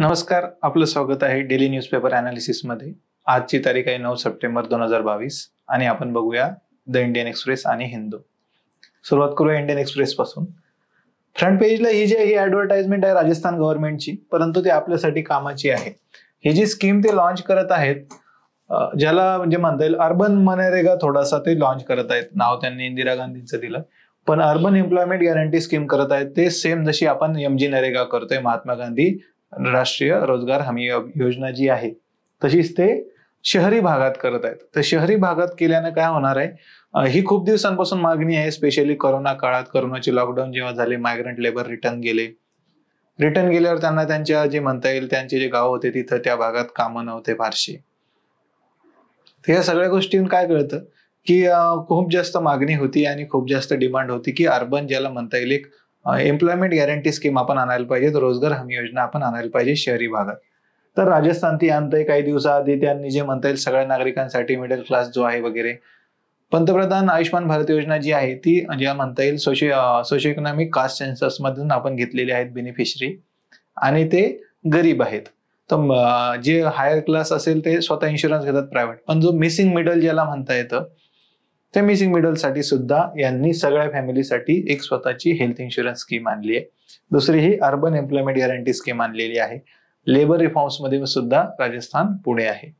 नमस्कार आपलं स्वागत आहे डेली न्यूजपेपर अनालिसिसमध्ये आजची तारीख आहे नऊ सप्टेंबर दोन हजार बावीस आणि आपण बघूया द इंडियन एक्सप्रेस आणि हिंदू सुरुवात करूया इंडियन एक्सप्रेस पासून फ्रंट पेजला ही जी ही ऍडव्हर्टाइजमेंट आहे राजस्थान गव्हर्नमेंटची परंतु ती आपल्यासाठी कामाची आहे ही जी स्कीम ते लॉन्च करत आहेत ज्याला म्हणजे म्हणता येईल अर्बन मनरेगा थोडासा ते लॉन्च करत आहेत नाव त्यांनी इंदिरा गांधींचं दिलं पण अर्बन एम्प्लॉयमेंट गॅरंटी स्कीम करत आहेत ते सेम जशी आपण एमजी नरेगा करतोय महात्मा गांधी राष्ट्रीय रोजगार हमी योजना जी आहे तशीच ते शहरी भागात करत आहेत तर शहरी भागात केल्यानं काय होणार आहे ही खूप दिवसांपासून मागणी आहे स्पेशली करोना काळात करोनाचे लॉकडाऊन जेव्हा झाले मायग्रंट लेबर रिटर्न गेले रिटर्न गेल्यावर त्यांना त्यांच्या जे म्हणता येईल त्यांचे जे गाव होते तिथं त्या भागात कामं नव्हते फारशी तर या सगळ्या गोष्टीं काय कळतं की खूप जास्त मागणी होती आणि खूप जास्त डिमांड होती की अर्बन ज्याला म्हणता येईल एक एम्प्लॉयमेंट गॅरंटी स्कीम आपण आणायला पाहिजे रोजगार हमी योजना आपण आणायला पाहिजे शहरी भागात तर राजस्थान ती आणतंय काही दिवसाआधी त्यांनी जे म्हणता येईल सगळ्या नागरिकांसाठी मिडल क्लास जो आहे वगैरे पंतप्रधान आयुष्यमान भारत योजना जी आहे ती ज्या म्हणता येईल सोशिओ इकॉनॉमिक कास्ट मधून आपण घेतलेले आहेत बेनिफिशरी आणि ते गरीब आहेत तर जे हायर क्लास असेल ते स्वतः इन्शुरन्स घेतात प्रायव्हेट पण जो मिसिंग मिडल ज्याला म्हणता येतं त्या मिसिंग साठी सुद्धा यांनी सगळ्या फॅमिलीसाठी एक स्वतःची हेल्थ इन्शुरन्स स्कीम आणली आहे दुसरी ही अर्बन एम्प्लॉयमेंट गॅरंटी स्कीम आणलेली आहे लेबर मध्ये सुद्धा राजस्थान पुणे आहे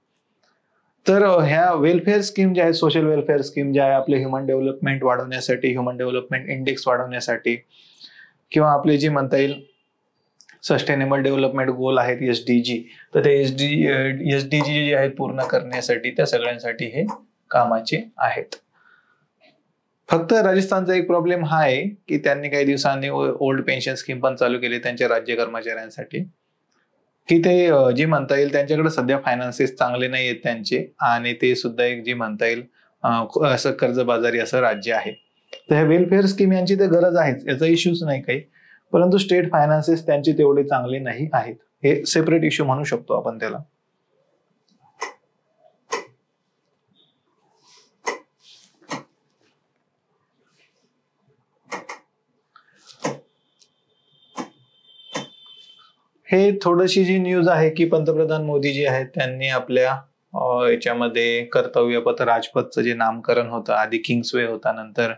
तर ह्या वेलफेअर स्कीम ज्या आहेत सोशल वेलफेअर स्कीम ज्या आहे आपले ह्युमन डेव्हलपमेंट वाढवण्यासाठी ह्युमन डेव्हलपमेंट इंडेक्स वाढवण्यासाठी किंवा आपले जे म्हणता येईल सस्टेनेबल डेव्हलपमेंट गोल आहेत एस डी जी तर ते S D S D G जे आहेत पूर्ण करण्यासाठी त्या सगळ्यांसाठी हे कामाचे आहेत फक्त राजस्थानचा एक प्रॉब्लेम हा आहे की त्यांनी काही दिवसांनी ओल्ड पेन्शन स्कीम पण चालू केली त्यांच्या राज्य कर्मचाऱ्यांसाठी की ते जे म्हणता येईल त्यांच्याकडे सध्या फायनान्सेस चांगले नाही आहेत त्यांचे आणि ते सुद्धा एक जे म्हणता येईल असं कर्जबाजारी असं राज्य आहे तर ह्या वेलफेअर स्कीम यांची तर गरज आहे याचा इश्यूच नाही काही परंतु स्टेट फायनान्सेस त्यांचे तेवढे चांगले नाही आहेत हे सेपरेट इश्यू म्हणू शकतो आपण त्याला हे थोडीशी जी न्यूज आहे की पंतप्रधान मोदी जी आहेत त्यांनी आपल्या याच्यामध्ये कर्तव्यपथ राजपथचं जे नामकरण होतं आधी किंग्स वे होता नंतर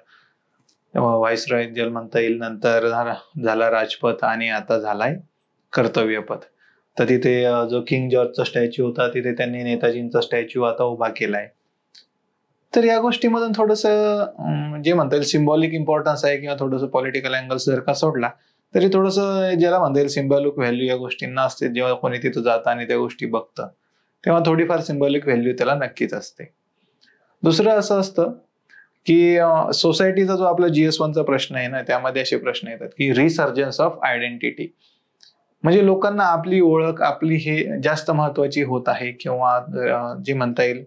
रॉय जल म्हणता येईल नंतर झाला राजपथ आणि आता झालाय कर्तव्यपथ तर तिथे जो किंग जॉर्जचा स्टॅच्यू होता तिथे त्यांनी नेताजींचा स्टॅच्यू आता उभा केलाय तर या गोष्टीमधून थोडस जे म्हणता येईल सिम्बॉलिक इम्पॉर्टन्स आहे किंवा थोडस पॉलिटिकल अँगल्स जर का सोडला तरी थोडस ज्याला म्हणता येईल सिम्बॉलिक व्हॅल्यू या गोष्टींना असते जेव्हा कोणी तिथं जातं आणि त्या गोष्टी बघतं तेव्हा थोडीफार सिम्बॉलिक व्हॅल्यू त्याला नक्कीच असते दुसरं असं असतं की सोसायटीचा जो आपला जीएस वनचा प्रश्न आहे ना त्यामध्ये असे प्रश्न येतात की रिसर्जन्स ऑफ आयडेंटिटी म्हणजे लोकांना आपली ओळख आपली हे जास्त महत्वाची होत आहे किंवा जे म्हणता येईल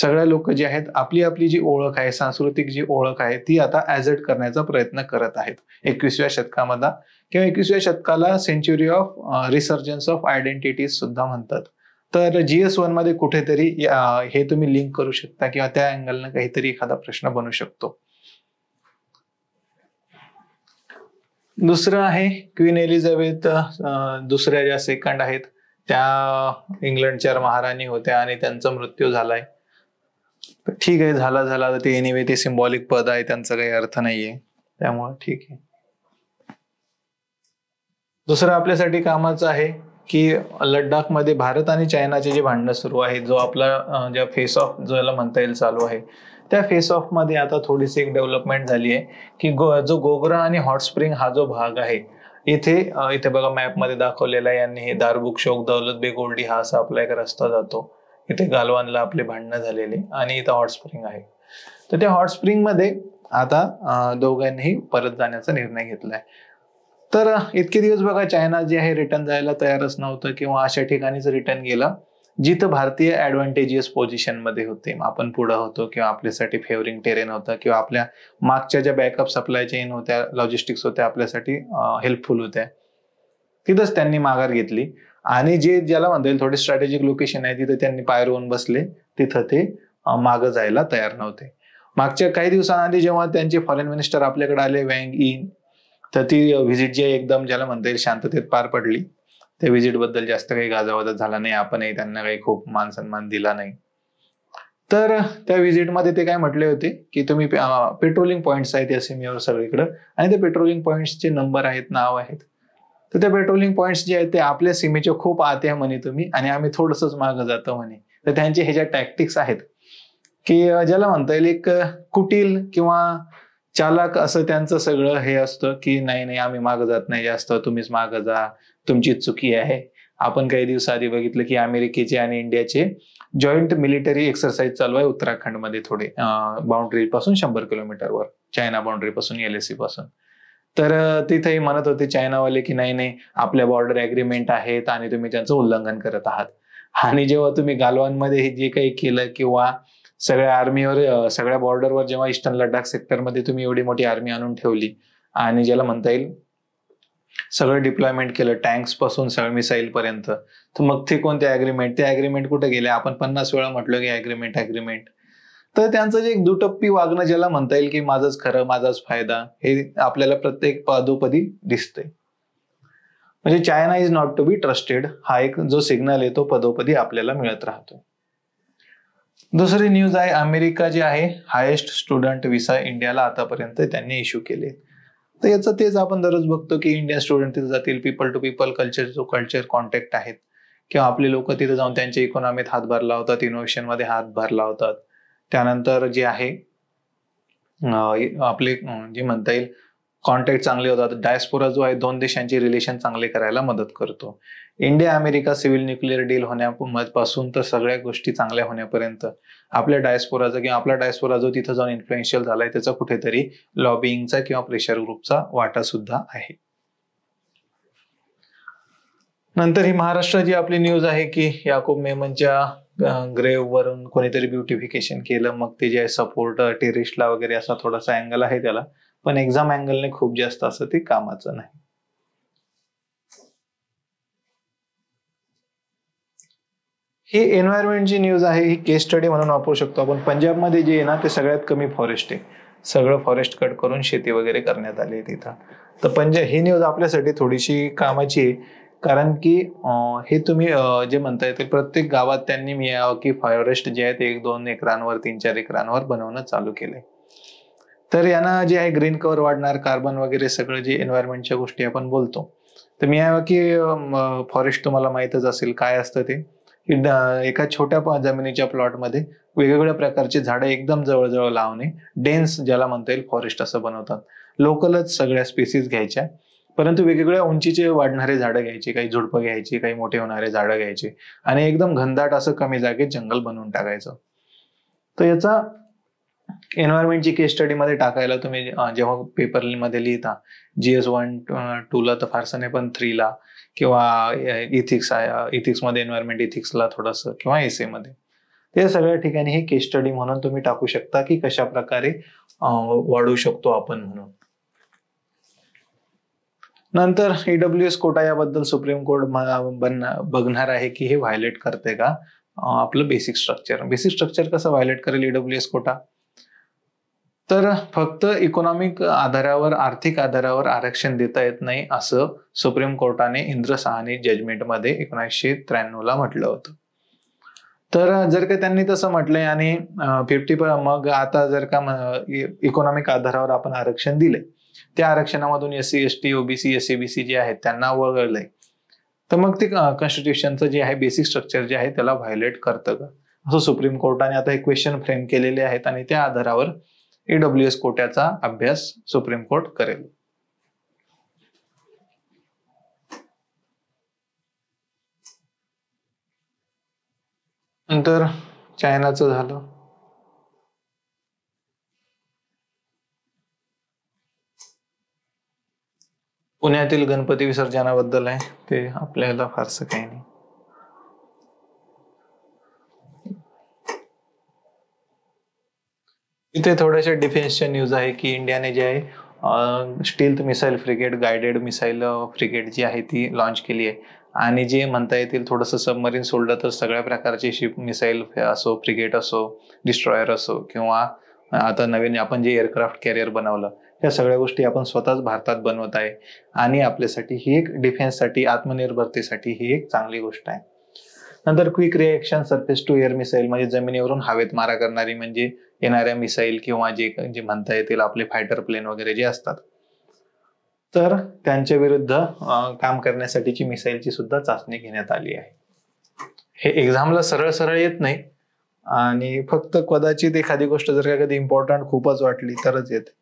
सगळ्या लोक जे आहेत आपली आपली जी ओळख आहे सांस्कृतिक जी ओळख आहे ती आता ऍझट करण्याचा प्रयत्न करत आहेत एकविसव्या शतकामध्ये किंवा एकविसव्या शतकाला century of resurgence of identities सुद्धा म्हणतात तर जी एस वन मध्ये कुठेतरी हे तुम्ही लिंक करू शकता किंवा त्या अँगलनं काहीतरी एखादा प्रश्न बनू शकतो दुसरं आहे क्वीन एलिझाबेथ दुसऱ्या ज्या सेकंड आहेत त्या इंग्लंडच्या महाराणी होत्या आणि त्यांचा मृत्यू झालाय ठीक आहे झाला झाला ते एनिवे ते सिम्बॉलिक पद आहे त्यांचा काही अर्थ नाहीये त्यामुळे ठीक आहे दुसरं आपल्यासाठी कामाचं आहे की लडाख मध्ये भारत आणि चायनाचे जे भांडणं सुरू आहे जो आपला ज्या फेस ऑफ ज्याला म्हणता येईल चालू आहे त्या फेस ऑफ मध्ये आता थोडीशी एक डेव्हलपमेंट झाली आहे की गो जो गोगरा आणि हॉट स्प्रिंग हा जो भाग आहे इथे इथे बघा मॅपमध्ये दाखवलेला आहे यांनी हे दारबुक शोक दौलत बेगोल्डी हा असा आपला एक रस्ता जातो इथे गालवानला आपले भांडणं झालेले आणि इथं हॉटस्प्रिंग आहे तर त्या मध्ये आता दोघांनीही परत जाण्याचा निर्णय घेतलाय तर इतके दिवस बघा चायना जे आहे रिटर्न जायला तयारच नव्हतं किंवा अशा ठिकाणीच रिटर्न गेला जिथं भारतीय ऍडव्हान्टेजियस मध्ये होते आपण पुढं होतो किंवा आपल्यासाठी फेवरिंग टेरेन होतं किंवा आपल्या मागच्या ज्या बॅकअप सप्लाय चेन होत्या लॉजिस्टिक्स होत्या आपल्यासाठी हेल्पफुल होत्या तिथंच त्यांनी माघार घेतली आणि जे ज्याला म्हणता येईल थोडे स्ट्रॅटेजिक लोकेशन आहे तिथे त्यांनी पाय रोवून बसले तिथं ते मागं जायला तयार नव्हते मागच्या काही दिवसांआधी जेव्हा त्यांचे फॉरेन मिनिस्टर आपल्याकडे आले वँग इन तर ती व्हिजिट जी एकदम ज्याला म्हणता येईल शांततेत पार पडली त्या व्हिजिट बद्दल जास्त काही गाजावाजा झाला नाही आपणही त्यांना काही खूप मान सन्मान दिला नाही तर त्या व्हिजिटमध्ये ते काय म्हटले होते की तुम्ही पेट्रोलिंग पॉईंट्स आहेत या सीमेवर सगळीकडे आणि ते पेट्रोलिंग पॉईंट्सचे नंबर आहेत नाव आहेत तर त्या पेट्रोलिंग पॉईंट्स जे आहेत ते आपल्या सीमेच्या खूप आत आहे म्हणे तुम्ही आणि आम्ही थोडस मागं जातो म्हणे तर त्यांचे ह्याच्या टॅक्टिक्स आहेत की ज्याला म्हणता येईल एक कुटील किंवा चालक असं त्यांचं सगळं हे असतं की नाही नाही आम्ही मागं जात नाही जास्त तुम्हीच मागं जा तुमची चुकी आहे आपण काही आधी बघितलं की अमेरिकेचे आणि इंडियाचे जॉईंट मिलिटरी एक्सरसाइज चालू आहे उत्तराखंड मध्ये थोडे बाउंड्री पासून शंभर किलोमीटरवर चायना बाउंड्री पासून एल e पासून तर तिथेही म्हणत होते चायनावाले की नाही नाही आपल्या बॉर्डर अग्रीमेंट आहेत आणि तुम्ही त्यांचं उल्लंघन करत आहात आणि जेव्हा तुम्ही गालवानमध्ये हे जे काही केलं किंवा सगळ्या आर्मीवर सगळ्या बॉर्डरवर जेव्हा इस्टर्न लडाख सेक्टरमध्ये तुम्ही एवढी मोठी आर्मी आणून ठेवली आणि ज्याला म्हणता येईल सगळं डिप्लॉयमेंट केलं टँक्स पासून सगळं मिसाईल पर्यंत तर मग ते कोणते अग्रीमेंट ते अग्रीमेंट कुठे गेले आपण पन्नास वेळा म्हटलं की अग्रीमेंट अग्रीमेंट तर त्यांचं जे एक दुटप्पी वागणं ज्याला म्हणता येईल की माझाच खरं माझाच फायदा हे आपल्याला प्रत्येक पदोपदी दिसतंय म्हणजे China is not to be trusted हा एक जो सिग्नल आहे तो पदोपदी आपल्याला मिळत राहतो दुसरी न्यूज आहे अमेरिका जे आहे हायेस्ट स्टुडंट विसा इंडियाला आतापर्यंत त्यांनी इश्यू केले तर याचं तेच आपण दररोज बघतो की इंडियन स्टुडंट तिथे जातील पीपल टू पीपल कल्चर जो कल्चर कॉन्टॅक्ट आहेत किंवा आपले लोक तिथे जाऊन त्यांच्या इकॉनॉमीत हातभार लावतात इनोव्हेशनमध्ये हातभार लावतात त्यानंतर जे आहे आपले जे म्हणता येईल कॉन्टॅक्ट चांगले होतात डायस्पोरा जो आहे दोन देशांचे रिलेशन चांगले करायला मदत करतो India America civil nuclear deal होण्यापासून तर सगळ्या गोष्टी चांगल्या होण्यापर्यंत आपल्या डायस्पोराचा किंवा आपला डायस्पोरा जो तिथं जाऊन इन्फ्लुएन्शियल झालाय त्याचा कुठेतरी लॉबिंगचा किंवा प्रेशर ग्रुपचा वाटा सुद्धा आहे नंतर ही महाराष्ट्राची आपली न्यूज आहे की याकूब मेमनच्या वरून कोणीतरी ब्युटिफिकेशन केलं मग ते जे आहे सपोर्ट टेरिस्टला वगैरे असा थोडासा अँगल आहे त्याला पण एक्झाम अँगलने खूप जास्त असं ते कामाचं नाही ही जी न्यूज आहे ही केस स्टडी म्हणून वापरू शकतो आपण पंजाबमध्ये जे आहे ना ते सगळ्यात कमी फॉरेस्ट आहे सगळं फॉरेस्ट कट करून शेती वगैरे करण्यात आली आहे तिथं तर पंजाब ही न्यूज आपल्यासाठी थोडीशी कामाची आहे कारण की हे तुम्ही जे म्हणता ते प्रत्येक गावात त्यांनी मिळावं की फॉरेस्ट जे आहेत एक दोन एकरांवर तीन चार एकरांवर बनवणं चालू केलंय तर यांना जे आहे ग्रीन कवर वाढणार कार्बन वगैरे सगळं जे एन्व्हायरमेंटच्या गोष्टी आपण बोलतो तर मी आहे की फॉरेस्ट तुम्हाला माहीतच असेल काय असतं ते एका छोट्या जमिनीच्या प्लॉटमध्ये वेगवेगळ्या प्रकारचे झाडं एकदम जवळजवळ लावणे डेन्स ज्याला म्हणता येईल फॉरेस्ट असं बनवतात लोकलच सगळ्या स्पेसीज घ्यायच्या परंतु वेगवेगळ्या उंचीचे वाढणारे झाडं घ्यायची काही झुडपं घ्यायची काही मोठे होणारे झाडं घ्यायचे आणि एकदम घनदाट असं कमी जागेत जंगल बनवून टाकायचं तर याचा एन्व्हायरमेंटची केस मध्ये टाकायला तुम्ही जेव्हा मध्ये लिहिता जीएस वन ला तर फारसं नाही पण थ्रीला किंवा इथिक्स इथिक्स मध्ये एन्व्हायरमेंट इथिक्सला थोडंसं किंवा मध्ये ते सगळ्या ठिकाणी हे केस स्टडी म्हणून तुम्ही टाकू शकता की कशा प्रकारे वाढू शकतो आपण म्हणून नंतर ईडब्ल्यू e एस कोटा याबद्दल सुप्रीम कोर्ट बघणार आहे की हे व्हायलेट करते का आपलं बेसिक स्ट्रक्चर बेसिक स्ट्रक्चर कसं व्हायलेट करेल ईडब्ल्यू e एस कोटा तर फक्त इकॉनॉमिक आधारावर आर्थिक आधारावर आरक्षण देता येत नाही असं सुप्रीम कोर्टाने इंद्र सहानी जजमेंटमध्ये एकोणीसशे ला म्हटलं होतं तर जर का त्यांनी तसं म्हटलंय आणि फिफ्टी मग आता जर का इकॉनॉमिक e-, आधारावर आपण आरक्षण दिले त्या आरक्षणामधून S C S T OBC S CBC जे आहेत त्यांना वगळलंय तर मग ते कॉन्स्टिट्यूशनचं जे आहे बेसिक स्ट्रक्चर जे आहे त्याला व्हायोलेट करतं का असं सुप्रीम कोर्टाने आता हे क्वेश्चन फ्रेम केलेले आहेत आणि त्या आधारावर ईडब्ल्यू कोट्याचा अभ्यास सुप्रीम कोर्ट करेल नंतर चायनाचं झालं पुण्यातील गणपती विसर्जनाबद्दल आहे ते आपल्याला फारसं काही नाही इथे थोड्याशा डिफेन्सच्या न्यूज आहे की इंडियाने जे आहे stealth missile frigate guided missile frigate जी आहे ती लॉन्च केली आहे आणि जे म्हणता येतील थोडंसं सबमरीन सोडलं तर सगळ्या प्रकारचे शिप मिसाईल असो फ्रिगेट असो डिस्ट्रॉयर असो किंवा आता नवीन आपण जे एअरक्राफ्ट कॅरियर बनवलं या सगळ्या गोष्टी आपण स्वतःच भारतात बनवत आहे आणि आपल्यासाठी ही एक डिफेन्ससाठी आत्मनिर्भरतेसाठी ही एक चांगली गोष्ट आहे नंतर quick reaction surface to air missile म्हणजे जमिनीवरून हवेत मारा करणारी म्हणजे येणाऱ्या मिसाईल किंवा जे जे म्हणता येतील आपले फायटर प्लेन वगैरे जे असतात तर त्यांच्या विरुद्ध काम करण्यासाठीची मिसाईलची सुद्धा चाचणी घेण्यात आली आहे हे एक्झामला सरळ सरळ येत नाही आणि फक्त कदाचित एखादी गोष्ट जर का कधी इम्पॉर्टंट खूपच वाटली तरच येते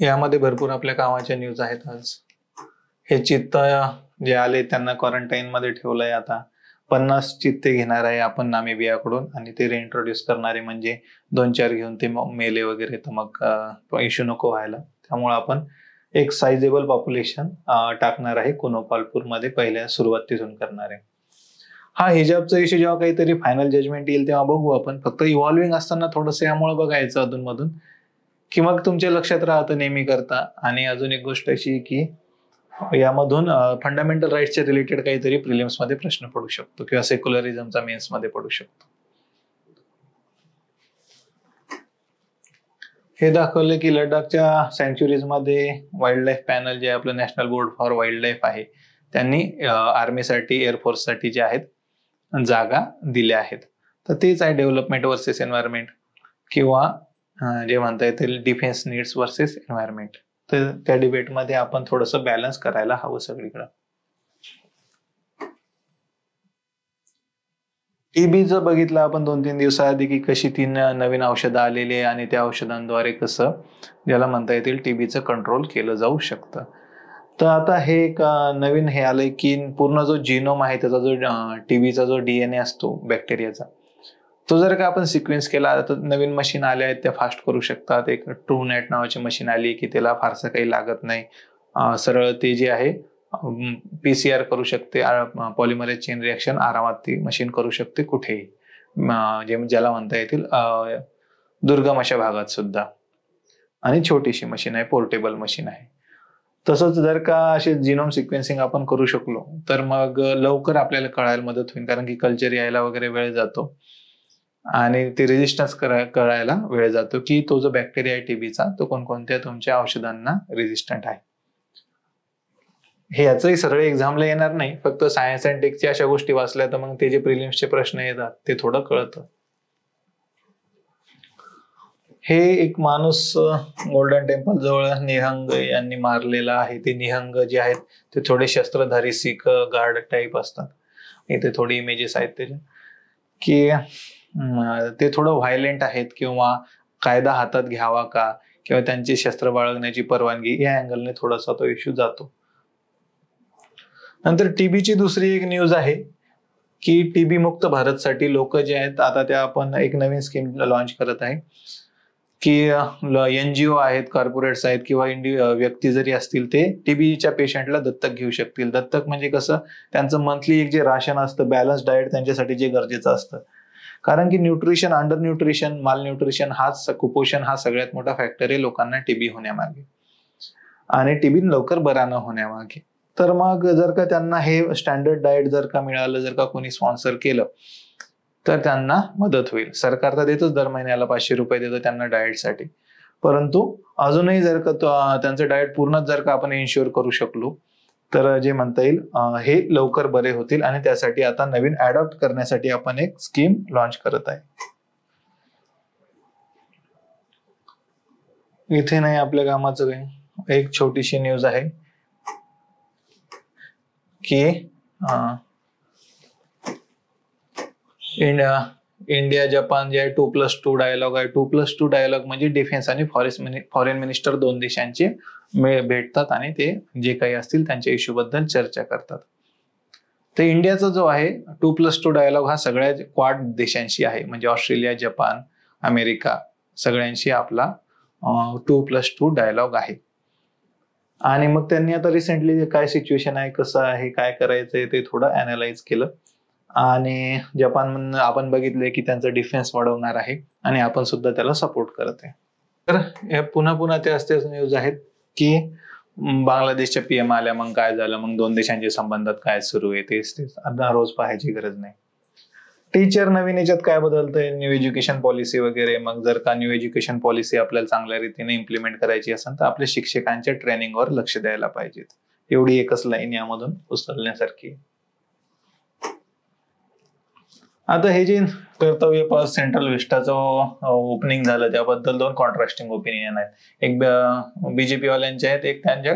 यामध्ये भरपूर आपल्या कामाच्या न्यूज आहेत आज हे चित्त जे आले त्यांना क्वारंटाईन मध्ये ठेवलंय आता पन्नास चित्ते घेणार आहे आपण नामेबियाकडून आणि ते रिइंट्रोड्यूस करणारे म्हणजे दोन चार घेऊन ते मेले वगैरे तर मग इश्यू नको व्हायला त्यामुळे आपण एक साइजेबल पॉप्युलेशन टाकणार आहे मध्ये पहिल्या सुरुवात तिथून करणार आहे हा हिजाबचा इश्यू जेव्हा काहीतरी फायनल जजमेंट येईल तेव्हा बघू आपण फक्त इव्हॉल्विंग असताना थोडस यामुळे बघायचं अधूनमधून किंवा मग तुमच्या लक्षात राहतं नेहमी करता आणि अजून एक गोष्ट अशी की यामधून फंडामेंटल राईट्सच्या रिलेटेड काहीतरी प्रिलिम्स मध्ये प्रश्न पडू शकतो किंवा सेक्युलरिझमचा मेन्स मध्ये पडू शकतो हे दाखवलं की लडाखच्या सेंच्युरीज मध्ये वाईल्ड लाईफ पॅनल जे आपलं national board for wildlife आहे त्यांनी आर्मीसाठी एअरफोर्ससाठी जे आहेत जागा दिल्या आहेत तर तेच आहे डेव्हलपमेंट वर्सेस एन्व्हायरमेंट किंवा जे म्हणता येतील डिफेन्स नीड्स वर्सेस एन्व्हायरमेंट तर त्या डिबेटमध्ये आपण थोडस बॅलन्स करायला हवं सगळीकडं टीबी जर बघितलं आपण दोन तीन दिवसाआधी की कशी तीन नवीन औषधं आलेली आणि त्या औषधांद्वारे कसं ज्याला म्हणता येतील टीबीचं कंट्रोल केलं जाऊ शकतं तर आता हे एक नवीन हे आलंय की पूर्ण जो जिनोम आहे त्याचा जो टीबीचा जो डीएनए असतो बॅक्टेरियाचा तो जर का आपण सिक्वेन्स केला तर नवीन मशीन आल्या आहेत त्या फास्ट करू शकतात एक ट्रू नेट नावाची मशीन आली की त्याला फारसं काही लागत नाही सरळ ते जे आहे पी करू शकते पॉलिमर चेन रिॲक्शन आरामात ती मशीन करू शकते कुठेही जे ज्याला म्हणता येतील दुर्गम अशा भागात सुद्धा आणि छोटीशी मशीन आहे पोर्टेबल मशीन आहे तसंच जर का असे जिनोम सिक्वेन्सिंग आपण करू शकलो तर मग लवकर आपल्याला कळायला मदत होईल कारण की कल्चर यायला वगैरे वेळ जातो आणि ते रेजिस्टन्स करायला वेळ जातो की तो जो बॅक्टेरिया आहे टीबीचा तो कोणकोणत्या तुमच्या औषधांना रेजिस्टंट आहे हे याचंही सरळ एक्झामला येणार नाही फक्त सायन्स अँड टेकच्या अशा गोष्टी वाचल्या तर मग ते जे प्रिलिम्सचे प्रश्न येतात ते थोडं कळतं हे एक माणूस गोल्डन टेम्पल जवळ निहंग यांनी मारलेला आहे ते निहंग जे आहेत ते थोडे शस्त्रधारी सिख गार्ड टाईप असतात इथे थोडी इमेजेस आहेत त्याच्या की ते थोडं व्हायलेंट आहेत किंवा कायदा हातात घ्यावा का किंवा त्यांची शस्त्र बाळगण्याची परवानगी या अँगलने थोडासा तो इश्यू जातो नंतर टीबीची दुसरी एक न्यूज आहे की टीबी मुक्त भारतसाठी लोक जे आहेत आता त्या आपण एक नवीन स्कीम लॉन्च करत आहे की एन जी ओ आहेत कॉर्पोरेट्स आहेत किंवा इंडि व्यक्ती जरी असतील ते टीबीच्या पेशंटला दत्तक घेऊ शकतील दत्तक म्हणजे कसं त्यांचं मंथली एक जे राशन असतं बॅलन्स डाएट त्यांच्यासाठी जे गरजेचं असतं कारण की nutrition undernutrition malnutrition हाच कुपोषण हा सगळ्यात मोठा फॅक्टर आहे लोकांना टीबी होण्यामागे आणि टीबी लवकर बरा न होण्यामागे तर मग जर का त्यांना हे स्टँडर्ड डाएट जर का मिळालं जर का कोणी स्पॉन्सर केलं तर त्यांना मदत होईल सरकार तर देतोच दर महिन्याला पाचशे रुपये देतो त्यांना साठी परंतु अजूनही जर का त्यांचं डाएट पूर्ण जर का आपण इन्शुअर करू शकलो तर जे म्हणता येईल हे लवकर बरे होतील आणि त्यासाठी आता नवीन अडॉप्ट करण्यासाठी आपण एक स्कीम लॉन्च करत आहे इथे नाही आपल्या कामाचं एक छोटीशी न्यूज आहे की इंडिया इंडिया जपान जे आहे टू प्लस टू डायलॉग आहे टू प्लस टू डायलॉग म्हणजे डिफेन्स आणि फॉरेस्ट फॉरेन मिनिस्टर दोन देशांचे भेटतात आणि ते जे काही असतील त्यांच्या इश्यू बद्दल चर्चा करतात तर इंडियाचा जो आहे टू प्लस टू डायलॉग हा सगळ्या क्वाड देशांशी आहे म्हणजे ऑस्ट्रेलिया जपान अमेरिका सगळ्यांशी आपला टू प्लस टू डायलॉग आहे आणि मग त्यांनी आता रिसेंटली काय सिच्युएशन आहे कसं आहे काय करायचंय ते थोडं अनालाइज केलं आणि जपान आपण बघितले की त्यांचा डिफेन्स वाढवणार आहे आणि आपण सुद्धा त्याला सपोर्ट करत आहे तर पुन्हा पुन्हा ते असतेच न्यूज आहेत की बांगलादेशच्या पीएम आल्या मग काय झालं मग दोन देशांच्या संबंधात काय सुरू आहे तेच तेच अर्धा रोज पाहायची गरज नाही टीचर नवीन याच्यात काय बदलतंय न्यू एज्युकेशन पॉलिसी वगैरे मग जर का न्यू एज्युकेशन पॉलिसी आपल्याला चांगल्या रीतीने इम्प्लिमेंट करायची असेल तर आपल्या शिक्षकांच्या ट्रेनिंगवर लक्ष द्यायला पाहिजेत एवढी एकच लाईन यामधून उचलण्यासारखी आता हे जे कर्तव्य पास सेंट्रल विस्टाचं ओपनिंग झालं त्याबद्दल दोन कॉन्ट्रास्टिंग ओपिनियन आहेत एक बीजेपी वाल्यांचे आहेत एक त्यांच्या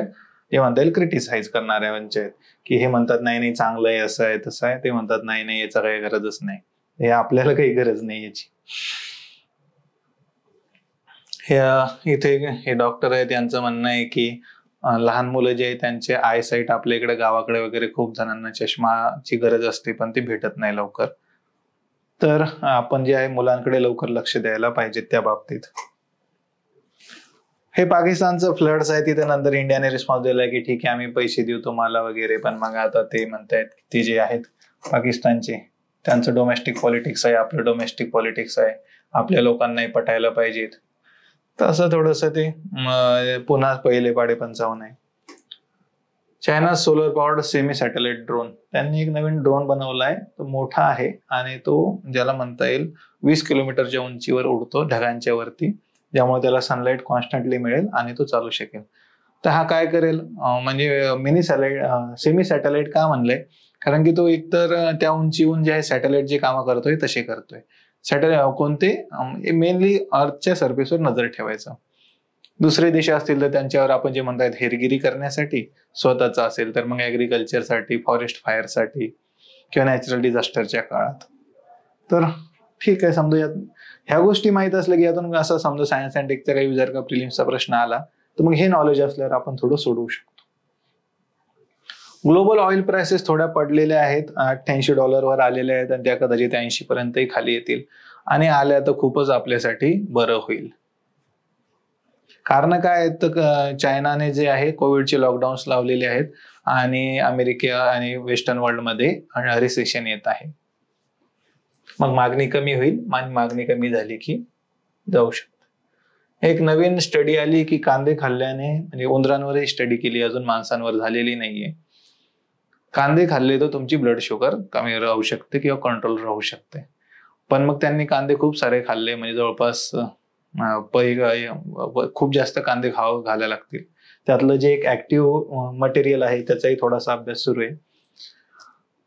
ते म्हणता येईल क्रिटिसाइज करणाऱ्यांचे आहेत की हे म्हणतात नाही नाही चांगलं आहे असं आहे तसं आहे ते म्हणतात नाही नाही याचा काही गरजच नाही हे आपल्याला काही गरज नाही याची इथे हे डॉक्टर आहेत यांचं म्हणणं आहे की लहान मुलं जे आहेत त्यांचे आयसाईट आपल्या इकडे गावाकडे वगैरे खूप जणांना चष्माची गरज असते पण ती भेटत नाही लवकर तर आपण जे आहे मुलांकडे लवकर लक्ष द्यायला पाहिजे त्या बाबतीत हे पाकिस्तानचं फ्लड्स आहे तिथे नंतर इंडियाने रिस्पॉन्स दिला की ठीक आहे आम्ही पैसे देऊ तुम्हाला वगैरे पण मग आता ते म्हणतायत ते जे आहेत पाकिस्तानचे त्यांचं डोमेस्टिक पॉलिटिक्स आहे आपलं डोमेस्टिक पॉलिटिक्स आहे आपल्या लोकांनाही पटायला पाहिजेत तसं थोडस ते पुन्हा पहिले पाडे पण जाऊन आहे China solar powered semi satellite drone त्यांनी एक नवीन ड्रोन बनवलाय तो मोठा आहे आणि तो ज्याला म्हणता येईल वीस किलोमीटरच्या उंचीवर उडतो ढगांच्या वरती ज्यामुळे त्याला सनलाईट कॉन्स्टंटली मिळेल आणि तो चालू शकेल तर हा काय करेल म्हणजे मिनी सॅटेलाइट सेमी सॅटेलाइट का म्हणलंय कारण की तो एकतर त्या उंचीहून जे आहे सॅटेलाइट जे कामं करतोय तसे करतोय सॅटेलाइट कोणते मेनली अर्थच्या सर्फेसवर नजर ठेवायचं दुसरे देश असतील तर त्यांच्यावर आपण जे म्हणताय हेरगिरी करण्यासाठी स्वतःचा असेल तर मग ॲग्रिकल्चरसाठी फॉरेस्ट फायरसाठी किंवा नॅचरल डिझास्टरच्या काळात तर ठीक आहे समजा यात ह्या गोष्टी माहीत असल्या की यातून असं समजा सायन्स अँड टेकचा काही जर का प्रिलिम्सचा प्रश्न आला तर मग हे नॉलेज असल्यावर आपण थोडं सोडवू शकतो ग्लोबल ऑइल प्राइसेस थोड्या पडलेल्या आहेत अठ्ठ्याऐंशी डॉलरवर आलेल्या आहेत आणि त्या कदाचित ऐंशी पर्यंतही खाली येतील आणि आल्या तर खूपच आपल्यासाठी बरं होईल कारण काय आहेत तर चायनाने जे आहे कोविडचे लॉकडाऊन्स लावलेले आहेत आणि अमेरिका आणि वेस्टर्न वर्ल्डमध्ये रिसेशन येत आहे मग मागणी कमी होईल मागणी कमी झाली की जाऊ शकते एक नवीन स्टडी आली की कांदे खाल्ल्याने म्हणजे उंदरांवरही स्टडी केली अजून माणसांवर झालेली नाहीये कांदे खाल्ले तर तुमची ब्लड शुगर कमी राहू शकते किंवा कंट्रोल राहू शकते पण मग त्यांनी कांदे खूप सारे खाल्ले म्हणजे जवळपास पै खूप जास्त कांदे खाव घालायला लागतील त्यातलं जे एक ऍक्टिव्ह मटेरियल आहे त्याचाही थोडासा अभ्यास सुरू आहे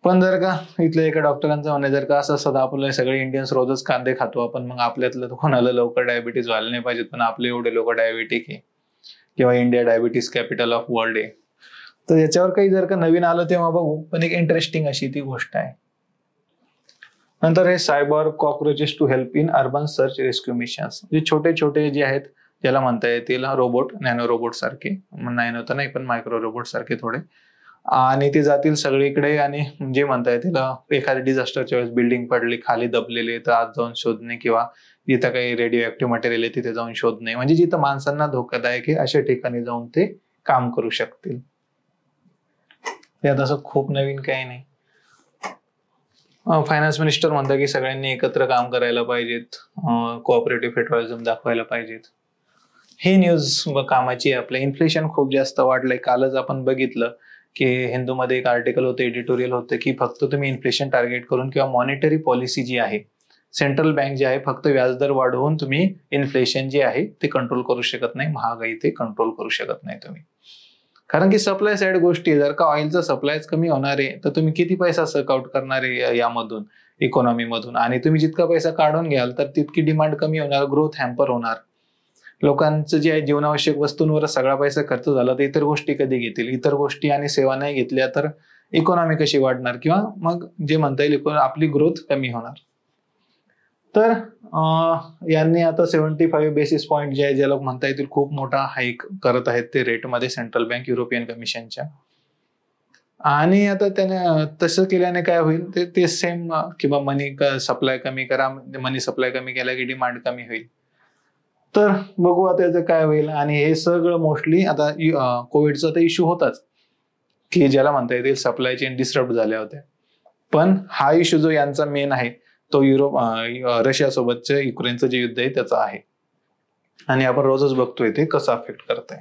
पण जर का इथल्या एका डॉक्टरांचं म्हणे जर का असं असतं आपलं सगळे इंडियन्स रोजच कांदे खातो आपण मग आपल्यातलं कोणाला लवकर डायबिटीज व्हायला नाही पाहिजेत पण आपले एवढे लोक डायबिटिक आहे किंवा India diabetes capital of world आहे तर याच्यावर काही जर का नवीन आलं तेव्हा बघू पण एक इंटरेस्टिंग अशी ती गोष्ट आहे नंतर हे cyber cockroaches to help in urban search rescue mission जे छोटे छोटे जे आहेत ज्याला म्हणता येतील रोबोट नॅनो रोबोट सारखे नॅनो तर नाही पण मायक्रो रोबोट सारखे थोडे आणि ते जातील सगळीकडे आणि जे म्हणता येतील एखाद्या डिझास्टरच्या वेळेस बिल्डिंग पडली खाली दबलेले तर आत जाऊन शोधणे किंवा जिथं काही रेडिओ ऍक्टिव्ह मटेरियल आहे तिथे जाऊन शोधणे म्हणजे जिथं माणसांना धोकादायक आहे अशा ठिकाणी जाऊन ते काम करू शकतील त्यात असं खूप नवीन काही नाही फायनान्स मिनिस्टर म्हणतात की सगळ्यांनी एकत्र काम करायला पाहिजेत कोऑपरेटिव्ह फेडरलिझम दाखवायला पाहिजेत हे न्यूज कामाची आहे आपल्या इन्फ्लेशन खूप जास्त वाढलंय कालच आपण बघितलं की हिंदूमध्ये एक आर्टिकल होतं एडिटोरियल होतं की फक्त तुम्ही इन्फ्लेशन टार्गेट करून किंवा मॉनिटरी पॉलिसी जी आहे सेंट्रल बँक जी आहे फक्त व्याजदर वाढवून तुम्ही इन्फ्लेशन जे आहे ते कंट्रोल करू शकत नाही महागाई ते कंट्रोल करू शकत नाही तुम्ही कारण की सप्लाय साईड गोष्टी जर का ऑइलचा सप्लाय कमी होणार आहे तर तुम्ही किती पैसा सकआउट करणार आहे यामधून मधून आणि तुम्ही जितका पैसा काढून घ्याल तर तितकी डिमांड कमी होणार ग्रोथ हॅम्पर होणार लोकांचं जे आहे जीवनावश्यक वस्तूंवर सगळा पैसा खर्च झाला तर इतर गोष्टी कधी घेतील इतर गोष्टी आणि सेवा नाही घेतल्या तर इकॉनॉमी कशी वाढणार किंवा मग जे म्हणता येईल आपली ग्रोथ कमी होणार तर यांनी आता सेव्हन्टी फाईव्ह बेसिस पॉईंट जे आहे जे लोक म्हणता येतील खूप मोठा हाईक करत आहेत ते रेटमध्ये सेंट्रल बँक युरोपियन कमिशनच्या आणि आता त्याने तसं केल्याने काय होईल ते ते सेम किंवा मनी सप्लाय कमी करा मनी सप्लाय कमी केला की डिमांड कमी होईल तर बघू आता याचं काय होईल आणि हे सगळं मोस्टली आता कोविडचा तर इश्यू होताच की ज्याला म्हणता येतील सप्लाय चेन डिस्टर्ब झाल्या होत्या पण हा इश्यू जो यांचा मेन आहे तो युरोप रशियासोबतचं युक्रेनचं जे युद्ध आहे त्याचा आहे आणि आपण रोजच बघतोय ते कसं अफेक्ट करत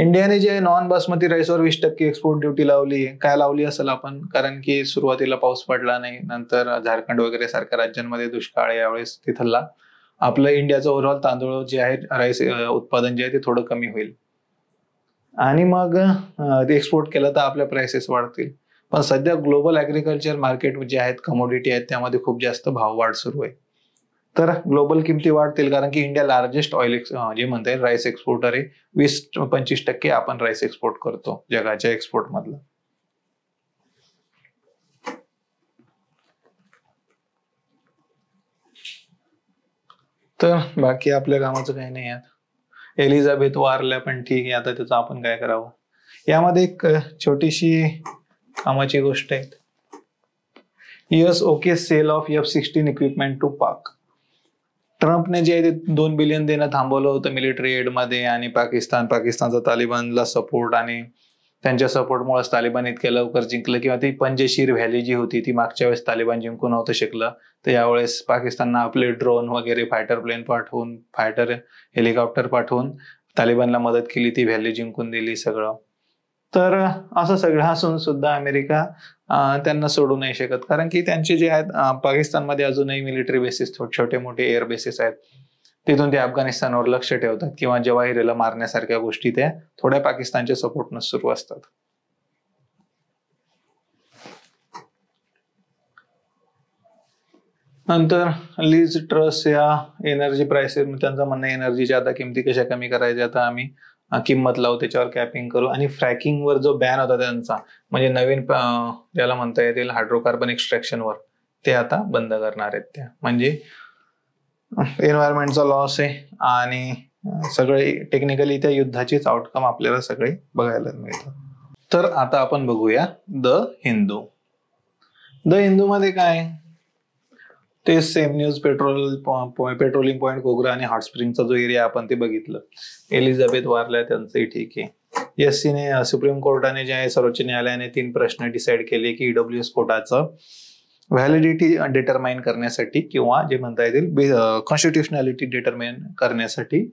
इंडियाने जे नॉन बासमती राईसवर वीस टक्के एक्सपोर्ट ड्युटी लावली आहे काय लावली असेल आपण कारण की सुरुवातीला पाऊस पडला नाही नंतर झारखंड वगैरे सारख्या राज्यांमध्ये दुष्काळ यावेळेस तिथला आपलं इंडियाचं ओव्हरऑल तांदूळ जे आहे राईस उत्पादन जे आहे ते थोडं कमी होईल आणि मग ते एक्सपोर्ट केलं तर आपल्या प्राइसेस वाढतील पण सध्या ग्लोबल ऍग्रीकल्चर मार्केट जे आहेत कमोडिटी आहेत त्यामध्ये खूप जास्त भाव वाढ सुरू आहे तर ग्लोबल किमती वाढतील कारण की इंडिया लार्जेस्ट ऑइल जे म्हणता येईल राईस एक्सपोर्टर आहे वीस पंचवीस टक्के आपण राईस एक्सपोर्ट करतो जगाच्या एक्सपोर्ट मधला तर बाकी आपल्या कामाचं काही नाही आहे एलिझाबेथ वारल्या पण ठीक आहे आता त्याचं आपण काय करावं यामध्ये एक छोटीशी कामाची गोष्ट आहे yes okay sale of F sixteen equipment to Pak ट्रम्पने जे आहे ते दोन बिलियन देणं थांबवलं होतं मिलिटरी एडमध्ये आणि पाकिस्तान पाकिस्तानचा तालिबानला सपोर्ट आणि त्यांच्या सपोर्टमुळेच तालिबान इतक्या लवकर जिंकलं किंवा ती पंजेशीर व्हॅली जी होती ती मागच्या वेळेस तालिबान जिंकून नव्हतं शिकलं तर यावेळेस पाकिस्ताननं आपले ड्रोन वगैरे फायटर प्लेन पाठवून फायटर हेलिकॉप्टर पाठवून तालिबानला मदत केली ती व्हॅली जिंकून दिली सगळं तर असं सगळं असून सुद्धा अमेरिका त्यांना सोडू नाही शकत कारण की त्यांचे जे आहेत पाकिस्तानमध्ये अजूनही मिलिटरी बेसिस छोटे मोठे एअर बेसिस आहेत तिथून ते अफगाणिस्तानवर लक्ष ठेवतात किंवा जवाहिरीला मारण्यासारख्या गोष्टी त्या थोड्या पाकिस्तानच्या सपोर्टनं सुरू असतात नंतर लीज ट्रस्ट या एनर्जी प्राइसेस त्यांचं म्हणणं एनर्जीच्या आता किमती कशा कमी करायच्या आता आम्ही किंमत लावू त्याच्यावर कॅपिंग करू आणि फ्रॅकिंगवर जो बॅन होता त्यांचा म्हणजे नवीन ज्याला म्हणता येतील हायड्रोकार्बन एक्स्ट्रॅक्शनवर ते आता बंद करणार आहेत त्या म्हणजे एन्व्हायरमेंटचा लॉस आहे आणि सगळे टेक्निकली त्या युद्धाचीच आउटकम आपल्याला सगळे बघायला मिळतात तर आता आपण बघूया द हिंदू द हिंदू मध्ये काय ते same news petrol patrolling point Gogra आणि हॉटस्प्रिंगचा जो एरिया आपण ते बघितलं एलिझाबेथ वारल्या त्यांचंही ठीक आहे एस सीने सुप्रीम कोर्टाने जे आहे सर्वोच्च न्यायालयाने तीन प्रश्न डिसाईड केले की ईडब्ल्यू एस कोर्टाचं व्हॅलिडिटी डिटरमाइन करण्यासाठी किंवा जे म्हणता येतील कॉन्स्टिट्युशनॅलिटी डिटरमाइन करण्यासाठी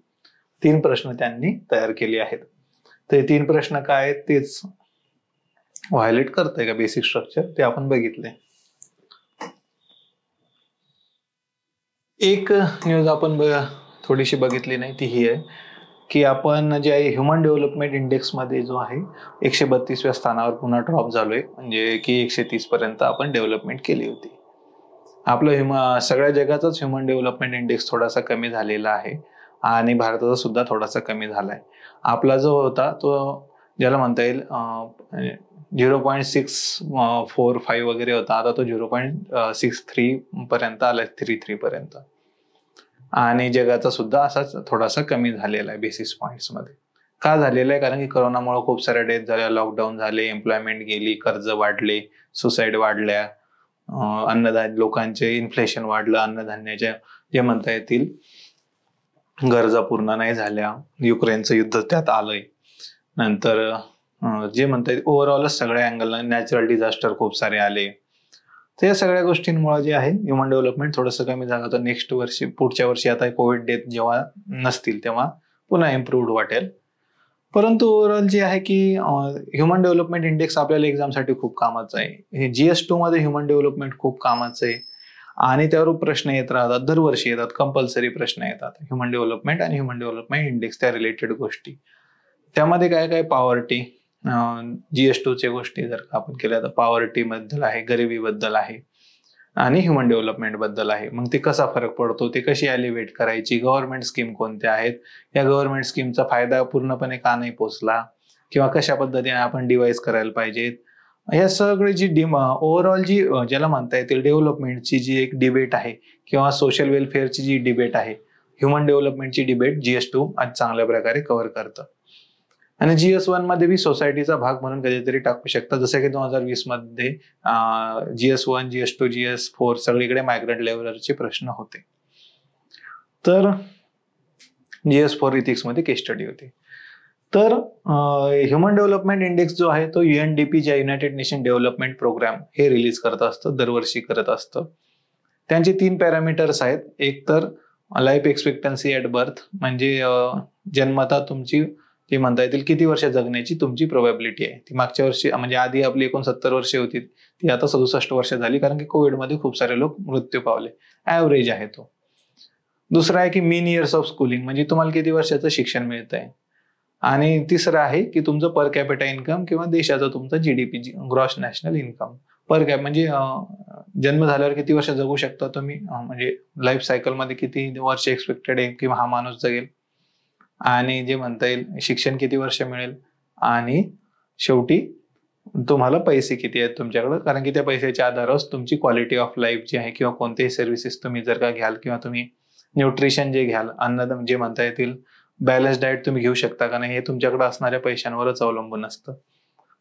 तीन प्रश्न त्यांनी तयार केले आहेत ते तीन प्रश्न काय तेच व्हायलेट करतंय का बेसिक स्ट्रक्चर ते आपण बघितले एक न्यूज आपण थोडीशी बघितली नाही ती ही आहे की आपण जे आहे ह्युमन डेव्हलपमेंट इंडेक्समध्ये जो आहे एकशे बत्तीसव्या स्थानावर पुन्हा ड्रॉप झालोय म्हणजे की एकशे तीस पर्यंत आपण डेव्हलपमेंट केली होती आपलं ह्युम सगळ्या जगाचाच ह्युमन डेव्हलपमेंट इंडेक्स थोडासा कमी झालेला आहे आणि भारताचा सुद्धा थोडासा कमी झाला आहे आपला जो होता तो ज्याला म्हणता येईल zero point six four five वगैरे होता आता तो झिरो पॉईंट सिक्स थ्री पर्यंत आलाय थ्री थ्री पर्यंत आणि जगाचा सुद्धा असाच थोडासा कमी झालेला आहे बेसिस पॉईंट्स मध्ये का झालेला आहे कारण की करोनामुळे खूप साऱ्या डेथ झाल्या लॉकडाऊन झाले एम्प्लॉयमेंट गेली कर्ज वाढले सुसाईड वाढल्या अन्नधान्य लोकांचे इन्फ्लेशन वाढलं अन्नधान्याच्या जे म्हणता येतील गरजा पूर्ण नाही झाल्या युक्रेनचं युद्ध त्यात आलंय नंतर जे म्हणतात ओव्हरऑलच सगळ्या अँगलला नॅचरल डिझास्टर खूप सारे आले तर या सगळ्या गोष्टींमुळे जे आहे ह्युमन डेव्हलपमेंट थोडंसं कमी झालं तर नेक्स्ट वर्षी पुढच्या वर्षी आता कोविड डेथ जेव्हा नसतील तेव्हा पुन्हा इम्प्रूव्ड वाटेल परंतु ओव्हरऑल जे आहे की ह्युमन डेव्हलपमेंट इंडेक्स आपल्याला एक्झामसाठी खूप कामाचं आहे हे जी एस टूमध्ये ह्युमन डेव्हलपमेंट खूप कामाचं आहे आणि त्यावर प्रश्न येत राहतात दरवर्षी येतात कंपल्सरी प्रश्न येतात ह्युमन डेव्हलपमेंट आणि ह्युमन डेव्हलपमेंट इंडेक्स त्या रिलेटेड गोष्टी त्यामध्ये काय काय पॉवर्टी जीएस चे गोष्टी जर का आपण केल्या तर बद्दल आहे गरिबी बद्दल आहे आणि ह्युमन डेव्हलपमेंट बद्दल आहे मग ते कसा फरक पडतो ते कशी ॲलिव्हेट करायची गव्हर्नमेंट स्कीम कोणत्या आहेत या गव्हर्नमेंट स्कीमचा फायदा पूर्णपणे का नाही पोचला किंवा कशा पद्धतीने आपण डिवाइस करायला पाहिजेत या सगळी जी डिम ओव्हरऑल जी ज्याला म्हणता येतील डेव्हलपमेंटची जी एक डिबेट आहे किंवा सोशल वेलफेअरची जी डिबेट आहे ह्युमन डेव्हलपमेंटची डिबेट जीएस टू आज चांगल्या प्रकारे कव्हर करतं आणि जीएस वन मध्ये बी सोसायटीचा भाग म्हणून कधीतरी टाकू शकता जसं की दोन हजार वीस मध्ये GS one GS two GS four सगळीकडे मायग्रंट लेवलरचे प्रश्न होते तर जी फोर इथिक्स मध्ये केस स्टडी होते तर ह्युमन डेव्हलपमेंट इंडेक्स जो आहे तो युएनडीपी ज्या युनायटेड नेशन डेव्हलपमेंट प्रोग्राम हे रिलीज करत असतं दरवर्षी करत असतं त्यांचे तीन पॅरामीटर्स आहेत एक तर लाईफ एक्सपेक्टन्सी ॲट बर्थ म्हणजे जन्मता तुमची ती म्हणता येतील किती वर्ष जगण्याची तुमची प्रोबॅबिलिटी आहे ती मागच्या वर्षी म्हणजे आधी आपली एकोणसत्तर वर्षे होती ती आता सदुसष्ट वर्ष झाली कारण की कोविडमध्ये खूप सारे लोक मृत्यू पावले ॲव्हरेज आहे तो दुसरा आहे की मीन इयर्स ऑफ स्कूलिंग म्हणजे तुम्हाला किती वर्षाचं शिक्षण मिळत आहे आणि तिसरं आहे की तुमचं पर कॅपिटा इन्कम किंवा देशाचा तुमचा G D P gross national income per cap म्हणजे जन्म झाल्यावर किती वर्ष जगू शकता तुम्ही म्हणजे लाईफ सायकलमध्ये किती वर्ष एक्सपेक्टेड आहे किंवा हा माणूस जगेल आणि जे म्हणता येईल शिक्षण किती वर्ष मिळेल आणि शेवटी तुम्हाला पैसे किती आहेत तुमच्याकडं कारण की त्या पैशाच्या आधारावर तुमची क्वालिटी ऑफ लाईफ जी आहे किंवा कोणतेही सर्व्हिसेस तुम्ही जर का घ्याल किंवा तुम्ही न्यूट्रिशन जे घ्याल अन्न जे म्हणता येतील बॅलन्स डाएट तुम्ही घेऊ शकता का नाही हे तुमच्याकडे असणाऱ्या पैशांवरच अवलंबून असतं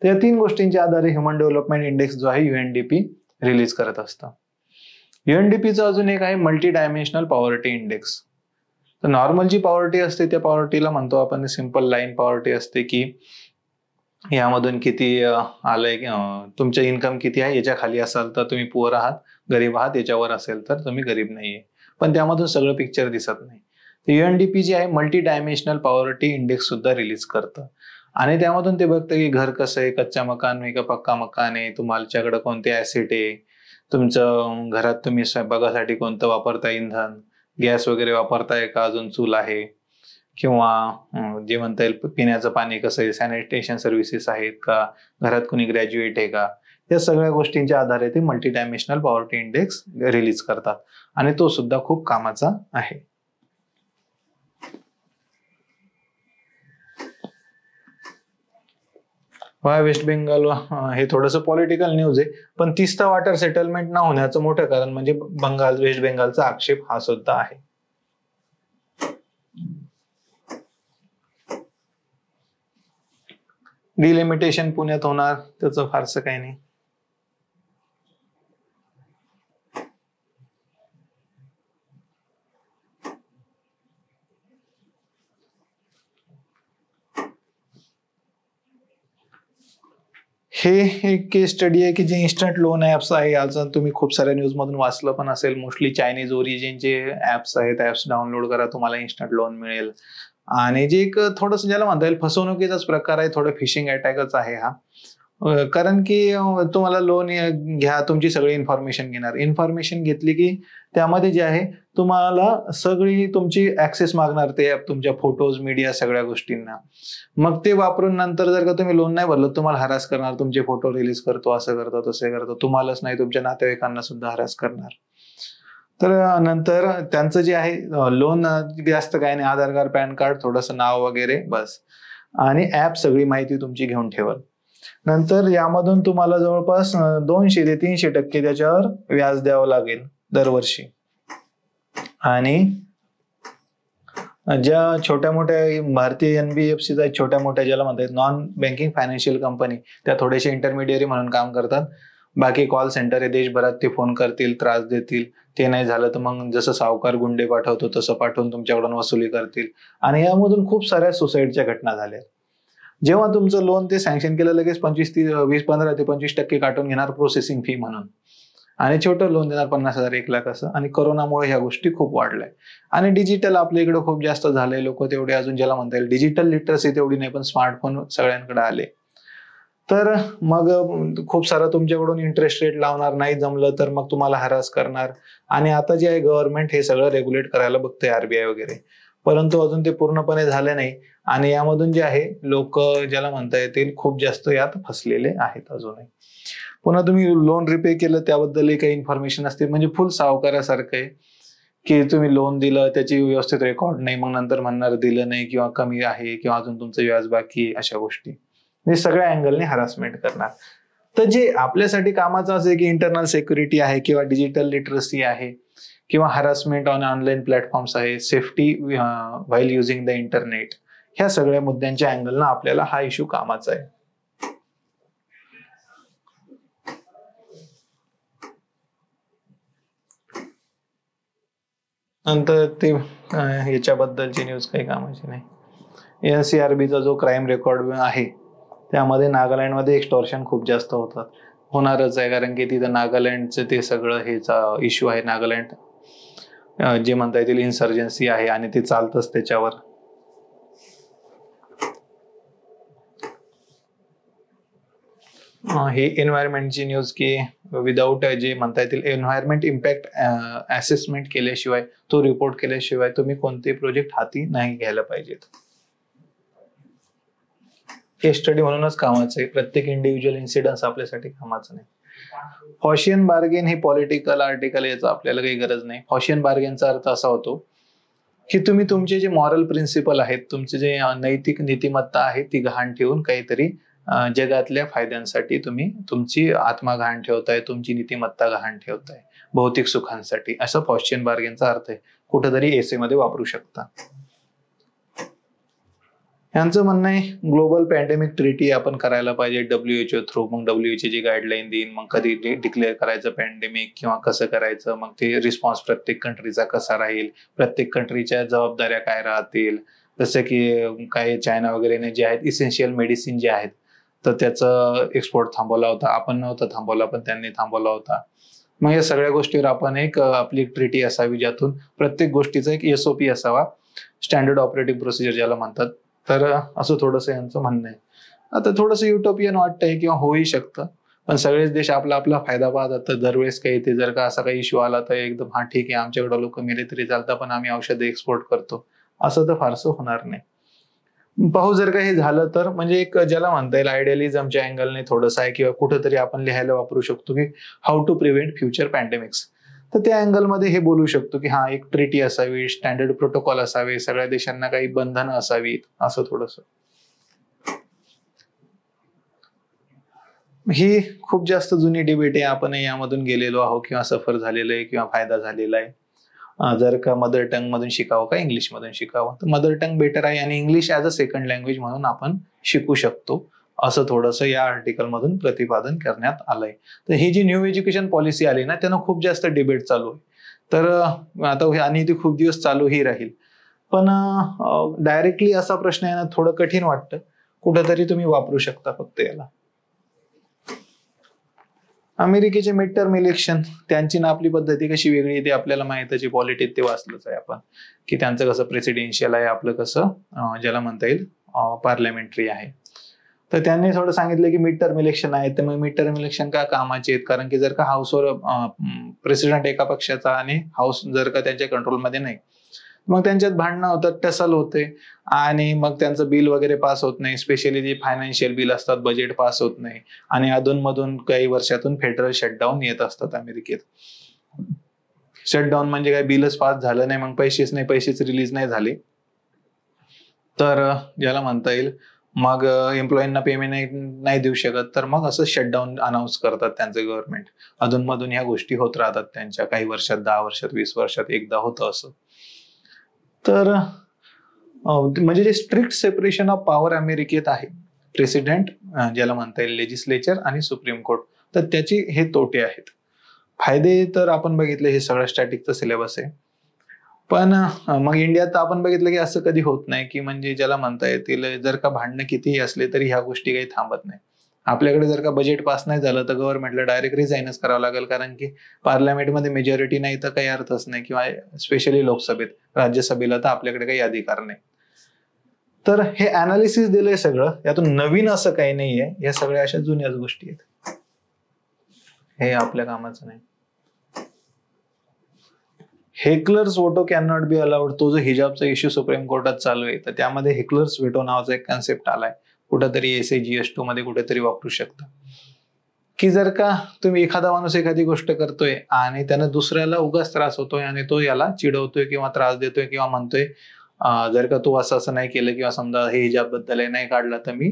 तर या तीन गोष्टींच्या आधारे ह्युमन डेव्हलपमेंट इंडेक्स जो आहे युएनडीपी रिलीज करत असतं युएनडीपीचा अजून एक आहे मल्टी डायमेन्शनल पॉवर्टी इंडेक्स तर नॉर्मल जी पॉवर्टी असते त्या पॉवर्टीला म्हणतो आपण सिम्पल लाईन पॉवर्टी असते की यामधून किती आलंय तुमचं इन्कम किती आहे याच्या खाली असाल तर तुम्ही पुअर आहात गरीब आहात याच्यावर असेल तर तुम्ही गरीब नाहीये पण त्यामधून सगळं पिक्चर दिसत नाही तर युएनडीपी जी आहे मल्टी डायमेन्शनल पॉवर्टी इंडेक्स सुद्धा रिलीज करतं आणि त्यामधून ते बघतं की घर कसं आहे कच्चा मकान आहे का पक्का मकान आहे तुम्हाच्याकडे कोणते ऍसिड आहे तुमचं घरात तुम्ही स्वयंपाकासाठी कोणतं वापरता इंधन गॅस वगैरे वापरताय का अजून चूल आहे किंवा जे म्हणता येईल पिण्याचं पाणी कसं आहे सॅनिटेशन सर्व्हिसेस आहेत का घरात कुणी ग्रॅज्युएट आहे का या सगळ्या गोष्टींच्या आधारे ते multidimensional poverty index release करतात आणि तो सुद्धा खूप कामाचा आहे वाय वेस्ट बेंगाल हे थोडस पॉलिटिकल न्यूज आहे पण तिस्ता वॉटर सेटलमेंट ना होण्याचं मोठं कारण म्हणजे बंगाल वेस्ट बेंगालचा आक्षेप हा सुद्धा आहे डिलिमिटेशन पुण्यात होणार त्याचं फारसं काही नाही हे एक केस स्टडी आहे की जे इन्स्टंट लोन ॲप्स आहे याचं तुम्ही खूप साऱ्या मधून वाचलं पण असेल मोस्टली चायनीज ओरिजिनचे ॲप्स आहेत ॲप्स डाउनलोड करा तुम्हाला इन्स्टंट लोन मिळेल आणि जे एक थोडस ज्याला म्हणता येईल फसवणुकीचाच प्रकार आहे थोडं फिशिंग अटॅकच आहे हा कारण की तुम्हाला लोन घ्या तुमची सगळी इन्फॉर्मेशन घेणार इन्फॉर्मेशन घेतली की त्यामध्ये जे आहे तुम्हाला सगळी तुमची ऍक्सेस मागणार ते तुमच्या फोटोज मीडिया सगळ्या गोष्टींना मग ते वापरून नंतर जर का तुम्ही लोन नाही भरलं तुम्हाला हरास करणार तुमचे फोटो रिलीज करतो असं करतो तसे करतो तुम्हालाच नाही तुमच्या नातेवाईकांना सुद्धा हरास करणार तर नंतर त्यांचं जे आहे लोन जास्त काय नाही आधार कार्ड पॅन कार्ड थोडस नाव वगैरे बस आणि ऍप सगळी माहिती तुमची घेऊन ठेवल नंतर यामधून तुम्हाला जवळपास दोनशे ते तीनशे टक्के त्याच्यावर व्याज द्यावं लागेल दरवर्षी आणि ज्या छोट्या मोठ्या भारतीय एनबीएफसी छोट्या मोठ्या ज्याला म्हणतात नॉन बँकिंग फायनान्शियल कंपनी त्या थोडेसे इंटरमिडियरी म्हणून काम करतात बाकी कॉल सेंटर हे देशभरात ते फोन करतील त्रास देतील ते नाही झालं तर मग जसं सावकार गुंडे पाठवतो तसं पाठवून तुमच्याकडून वसुली करतील आणि यामधून खूप साऱ्या सुसाईडच्या घटना झाल्या जेव्हा तुमचं लोन ते सँक्शन केलं लगेच पंचवीस ती वीस पंधरा ते पंचवीस टक्के काटून घेणार प्रोसेसिंग फी म्हणून आणि छोटं लोन देणार पन्नास हजार एक लाख असं आणि कोरोनामुळे ह्या गोष्टी खूप वाढल्या आणि डिजिटल आपल्या इकडे खूप जास्त झाले लोक तेवढे अजून ज्याला म्हणता येईल डिजिटल लिटरसी तेवढी नाही पण स्मार्टफोन सगळ्यांकडे आले तर मग खूप सारा तुमच्याकडून इंटरेस्ट रेट लावणार नाही जमलं तर मग तुम्हाला हरास करणार आणि आता जे आहे गव्हर्नमेंट हे सगळं रेग्युलेट करायला बघते आरबीआय वगैरे परंतु अजून ते पूर्णपणे झाले नाही आणि यामधून जे आहे लोक ज्याला म्हणता येतील खूप जास्त यात फसलेले आहेत अजूनही पुन्हा तुम्ही लोन रिपे केलं त्याबद्दलही काही इन्फॉर्मेशन असते म्हणजे फुल सावकारासारखं आहे की तुम्ही लोन दिलं त्याची व्यवस्थित रेकॉर्ड नाही मग नंतर म्हणणार दिलं नाही किंवा कमी आहे किंवा अजून तुमचं व्याज बाकी आहे अशा गोष्टी म्हणजे सगळ्या अँगलने हरासमेंट करणार तर जे आपल्यासाठी कामाचं असेल की इंटरनल सेक्युरिटी आहे किंवा डिजिटल लिटरसी आहे किंवा हरासमेंट ऑन ऑनलाईन प्लॅटफॉर्म्स आहे safety while using the internet ह्या सगळ्या मुद्द्यांच्या अँगलनं आपल्याला हा इश्यू कामाचा आहे नंतर ते याच्याबद्दलची न्यूज काही कामाची नाही एन सी जो क्राईम रेकॉर्ड आहे त्यामध्ये नागालँडमध्ये एक्स्टॉर्शन खूप जास्त होतात होणारच आहे कारण की तिथं नागालँडचं ते सगळं हेचा इश्यू आहे नागालँड जे म्हणता येतील इन्सर्जन्सी आहे आणि ते चालतंच त्याच्यावर ही एन्व्हायरमेंटची न्यूज की विदाऊट जे म्हणता येतील एन्व्हायरमेंट इम्पॅक्ट असेसमेंट केल्याशिवाय तो रिपोर्ट केल्याशिवाय तुम्ही कोणते प्रोजेक्ट हाती नाही घ्यायला पाहिजेत केस स्टडी म्हणूनच कामाचं आहे प्रत्येक इंडिव्हिज्युअल इन्सिडन्स आपल्यासाठी कामाचं नाही हॉशियन बार्गेन हे पॉलिटिकल आर्टिकल याचा आपल्याला काही गरज नाही हॉशियन बार्गेनचा अर्थ असा होतो की तुम्ही तुमचे जे मॉरल प्रिन्सिपल आहेत तुमचे जे नैतिक नीतिमत्ता आहे ती घाण ठेवून काहीतरी जगातल्या फायद्यांसाठी तुम्ही तुमची आत्मा घाण ठेवताय तुमची नीतिमत्ता घाण ठेवताय भौतिक सुखांसाठी असं फॉस्चियन बार्गेनचा अर्थ आहे कुठेतरी एसे मध्ये वापरू शकता यांचं म्हणणं आहे ग्लोबल पॅन्डेमिक ट्रीटी आपण करायला पाहिजे डब्ल्यूएचओ थ्रू मग डब्ल्यूएचओ जी गाईडलाईन देईन मग कधी डिक्लेअर करायचं पॅन्डेमिक किंवा कसं करायचं मग ते रिस्पॉन्स प्रत्येक कंट्रीचा कसा राहील प्रत्येक कंट्रीच्या जबाबदाऱ्या काय राहतील जसं की काही चायना वगैरेने जे आहेत इसेन्शियल मेडिसिन जे आहेत तर त्याचं एक्सपोर्ट थांबवला होता आपण नव्हतं थांबवला पण त्यांनी थांबवला होता मग या सगळ्या गोष्टीवर आपण एक आपली ट्रिटी असावी ज्यातून प्रत्येक गोष्टीचा एक एसओपी असावा स्टँडर्ड ऑपरेटिंग प्रोसिजर ज्याला म्हणतात तर असं थोडस यांचं म्हणणं आहे आता थोडस युटोपियन वाटतंय किंवा होऊही शकतं पण सगळेच देश आपला आपला फायदा पाहतात तर दरवेळेस काही ते जर का असा काही इश्यू आला तर एकदम हा ठीक आहे आमच्याकडे लोक मिले तरी चालतं पण आम्ही औषध एक्सपोर्ट करतो असं तर फारसं होणार नाही पाहू जर का हे झालं तर म्हणजे एक ज्याला म्हणता येईल आयडियलिझमच्या अँगलने थोडंसं आहे किंवा कुठंतरी आपण लिहायला वापरू शकतो की how to prevent future pandemics तर त्या अँगलमध्ये हे बोलू शकतो की हा एक ट्रिटी असावी स्टँडर्ड प्रोटोकॉल असावे सगळ्या देशांना काही बंधनं असावीत असं थोडस ही खूप जास्त जुनी डिबेट आहे आपण यामधून गेलेलो आहोत किंवा सफर झालेलं आहे किंवा फायदा झालेला आहे जर का मदर टंग मधून शिकावं का इंग्लिश मधून शिकावं तर मदर टंग बेटर आहे आणि English as a second language म्हणून आपण शिकू शकतो असं थोडंसं या आर्टिकल मधून प्रतिपादन करण्यात आलंय तर ही जी न्यू एज्युकेशन पॉलिसी आली ना त्यांना खूप जास्त डिबेट चालू आहे तर आता आणि ती खूप दिवस चालूही राहील पण डायरेक्टली असा प्रश्न आहे ना थोडं कठीण वाटतं कुठंतरी तुम्ही वापरू शकता फक्त याला अमेरिकेचे मिड टर्म इलेक्शन त्यांची ना आपली पद्धती कशी वेगळी ते आपल्याला माहिती पॉलिटिक ते वाचलंच आहे आपण की त्यांचं कसं प्रेसिडेन्शियल आहे आपलं कसं ज्याला म्हणता येईल पार्लमेंटरी आहे तर त्यांनी थोडं सांगितलं की मिड टर्म इलेक्शन आहे तर मग मिड टर्म इलेक्शन का कामाचे आहेत कारण की जर का हाऊसवर प्रेसिडेंट एका पक्षाचा आणि हाऊस जर का त्यांच्या कंट्रोलमध्ये नाही मग त्यांच्यात भांडणं होतात टसल होते आणि मग त्यांचं बिल वगैरे पास होत नाही स्पेशली जे फायनान्शियल बिल असतात बजेट पास होत नाही आणि अधूनमधून काही वर्षातून फेडरल शटडाऊन येत असतात अमेरिकेत शटडाऊन म्हणजे काय बिलच पास झालं नाही मग पैसेच नाही पैसेच रिलीज नाही झाले तर याला म्हणता येईल मग एम्प्लॉईंना पेमेंट नाही देऊ शकत तर मग असं शटडाऊन अनाऊन्स करतात त्यांचं गव्हर्नमेंट अधूनमधून ह्या गोष्टी होत राहतात त्यांच्या काही वर्षात दहा वर्षात वीस वर्षात एकदा होतं असं तर म्हणजे जे स्ट्रिक्ट सेपरेशन ऑफ पॉवर अमेरिकेत आहे प्रेसिडेंट ज्याला म्हणता येईल लेजिस्लेचर आणि सुप्रीम कोर्ट तर त्याचे हे तोटे आहेत फायदे तर आपण बघितले हे सगळं स्टॅटिकचा सिलेबस आहे पण मग इंडियात आपण बघितलं की असं कधी होत नाही की म्हणजे ज्याला म्हणता येतील जर का भांडणं कितीही असले तरी ह्या गोष्टी काही थांबत नाही आपल्याकडे जर का बजेट पास नाही झालं तर गव्हर्नमेंटला डायरेक्ट रिझाईनच करावं लागेल कारण की पार्लमेंटमध्ये मेजॉरिटी नाही तर काही अर्थच नाही किंवा स्पेशली लोकसभेत राज्यसभेला तर आपल्याकडे काही अधिकार नाही तर हे अनालिसिस दिलंय सगळं यातून नवीन असं काही नाहीये या सगळ्या अशा जुन्याच गोष्टी आहेत हे आपल्या कामाचं नाही हेक्लर्स वोटो कॅन नॉट बी अलाउड तो जो हिजाबचा इश्यू सुप्रीम कोर्टात चालू आहे तर त्यामध्ये हेक्लर्स वेटो नावाचा एक कन्सेप्ट आलाय कुठंतरी S A G S two मध्ये कुठेतरी वापरू शकता की जर का तुम्ही एखादा माणूस एखादी गोष्ट करतोय आणि त्यानं दुसऱ्याला उगाच त्रास होतोय आणि तो याला चिडवतोय किंवा त्रास देतोय किंवा म्हणतोय जर का तू असं असं नाही केलं किंवा समजा हे हिजाबद्दल नाही काढलं तर मी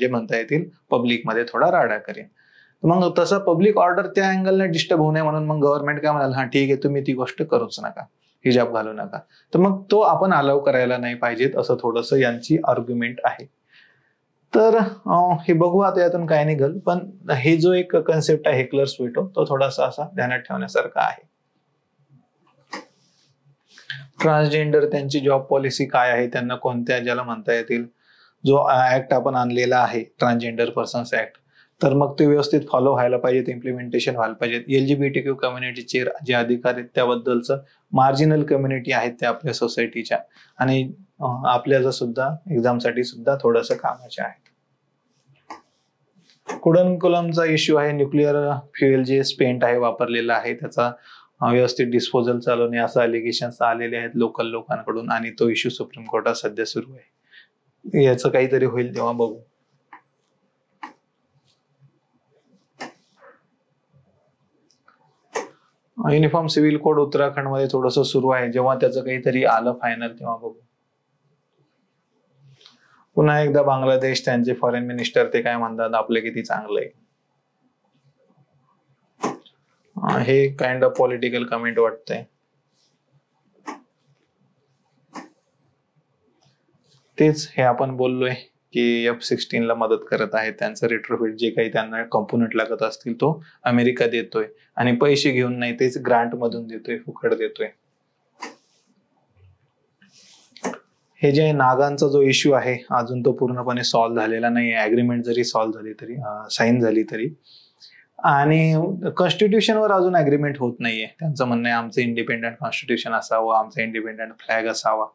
जे म्हणता येतील पब्लिकमध्ये थोडा राडा करेन मग तसं पब्लिक ऑर्डर त्या अँगलने डिस्टर्ब होऊ नये म्हणून मग गव्हर्नमेंट काय म्हणाल हा ठीक आहे तुम्ही ती गोष्ट करूच नका हिजाब घालू नका तर मग तो आपण अलाव करायला नाही पाहिजेत असं थोडंसं यांची आर्ग्युमेंट आहे तर हे बघू आता यातून काय निघल पण हे जो एक कन्सेप्ट आहे हेक्लर स्वीटो तो थोडासा असा ध्यानात ठेवण्यासारखा आहे ट्रान्सजेंडर त्यांची जॉब पॉलिसी काय आहे त्यांना कोणत्या ज्याला म्हणता येतील जो ऍक्ट आपण आणलेला आहे ट्रान्सजेंडर पर्सन्स ऍक्ट तर मग ते व्यवस्थित फॉलो व्हायला पाहिजेत इम्प्लिमेंटेशन व्हायला पाहिजेत एलजीबीटीक्यू क्यू कम्युनिटीचे जे अधिकार आहेत त्याबद्दलचं मार्जिनल कम्युनिटी आहेत त्या आपल्या सोसायटीच्या आणि आपल्याला सुद्धा एक्झामसाठी सुद्धा थोडंसं कामाचे आहे कुडनकुलमचा इश्यू आहे न्यूक्लिअर फ्युएल जे स्पेंट आहे वापरलेला आहे त्याचा व्यवस्थित डिस्पोजल चालवणे असं अलिगेशन्स आलेले आहेत लोकल लोकांकडून आणि तो इश्यू सुप्रीम कोर्टात सध्या सुरू आहे याचं काहीतरी होईल तेव्हा बघू युनिफॉर्म सिव्हिल कोड उत्तराखंड मध्ये थोडस सुरू आहे जेव्हा त्याचं काहीतरी आलं फायनल तेव्हा बघू पुन्हा एकदा बांगलादेश त्यांचे फॉरेन मिनिस्टर ते काय म्हणतात आपले किती चांगले आहे हे काइंड ऑफ पॉलिटिकल कमेंट वाटतंय तेच हे आपण बोललोय की एफ सिक्स्टीन ला मदत करत आहे त्यांचं रिट्रोफिट जे काही त्यांना कंपोनंट लागत असतील तो अमेरिका देतोय आणि पैसे घेऊन नाही तेच ग्रांट मधून देतोय फुकट देतोय हे जे नागांचा जो इश्यू आहे अजून तो पूर्णपणे सॉल्व्ह झालेला नाही आहे जरी सॉल्व्ह झाली तरी साईन झाली तरी आणि कॉन्स्टिट्यूशनवर अजून अग्रीमेंट होत नाहीये त्यांचं म्हणणं आहे आमचं इंडिपेंडंट कॉन्स्टिट्यूशन असावं आमचा इंडिपेंडंट फ्लॅग असावा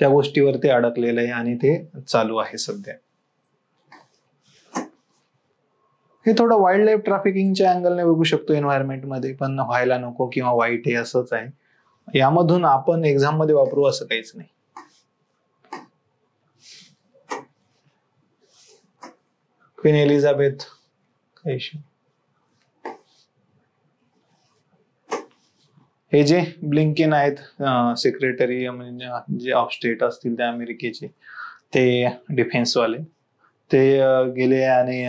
त्या गोष्टीवर ते अडकलेलं आहे आणि ते चालू आहे सध्या हे थोडं वाईल्ड लाईफ ट्रॅफिकिंगच्या अँगलने बघू शकतो मध्ये पण व्हायला नको किंवा वाईट आहे असंच आहे यामधून आपण मध्ये वापरू असं काहीच नाही क्वीन एलिझाबेथ काही हे जे ब्लिंकिन आहेत सेक्रेटरी म्हणजे जे ऑफ स्टेट असतील त्या अमेरिकेचे ते डिफेन्सवाले ते गेले आणि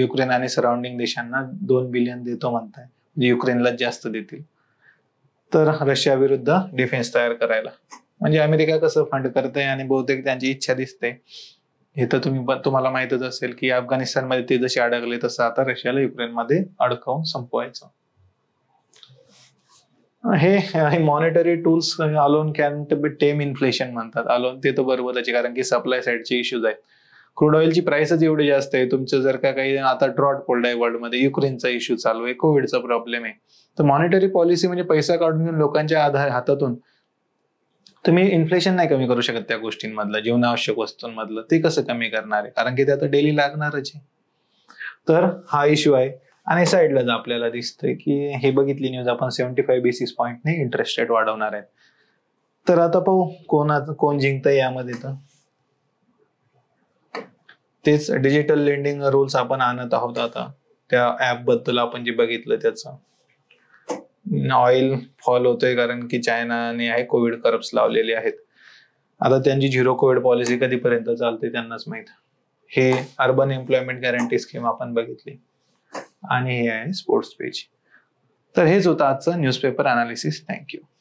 युक्रेन आणि सराउंडिंग देशांना दोन बिलियन देतो म्हणताय म्हणजे युक्रेनला जास्त देतील तर रशिया विरुद्ध डिफेन्स तयार करायला म्हणजे अमेरिका कसं फंड करते आणि बहुतेक त्यांची इच्छा दिसते हे तर तुम्ही तुम्हाला माहितच असेल की अफगाणिस्तानमध्ये ते जसे अडकले तसं आता रशियाला युक्रेनमध्ये अडकवून संपवायचं हे monetary tools alone can be tame inflation म्हणतात अलोन ते तर आहे कारण की सप्लाय साईडचे इश्यूज आहेत क्रूड ऑइलची प्राइसच एवढी जास्त आहे तुमचं जर का काही आता ड्रॉट पडलाय वर्ल्डमध्ये युक्रेनचा इश्यू चालू आहे कोविडचा प्रॉब्लेम आहे तर मॉनिटरी पॉलिसी म्हणजे पैसा काढून घेऊन लोकांच्या आधार हातातून तुम्ही इन्फ्लेशन नाही कमी करू शकत त्या गोष्टींमधलं जीवनावश्यक वस्तूंमधलं ते कसं कमी करणार आहे कारण की ते आता डेली लागणारच आहे तर हा इश्यू आहे आणि साईडला आपल्याला दिसतंय की हे बघितली न्यूज आपण सेव्हन्टी फाईव्ह बेसिस पॉईंटने इंटरेस्ट रेट वाढवणार आहेत तर आता पाहू आता कोण जिंकतं यामध्ये तर तेच डिजिटल लेंडिंग रूल्स आपण आणत आहोत आता त्या ऍप बद्दल आपण जे बघितलं त्याचं ऑइल फॉल होतोय कारण की चायनाने आहे कोविड कर्ब्स लावलेले आहेत आता त्यांची झिरो कोविड पॉलिसी कधीपर्यंत चालते त्यांनाच माहित हे अर्बन एम्प्लॉयमेंट गॅरंटी स्कीम आपण बघितली आणि हे आहे स्पोर्ट्स पेज तर हेच होतं आजचं न्यूजपेपर अनालिसिस थँक्यू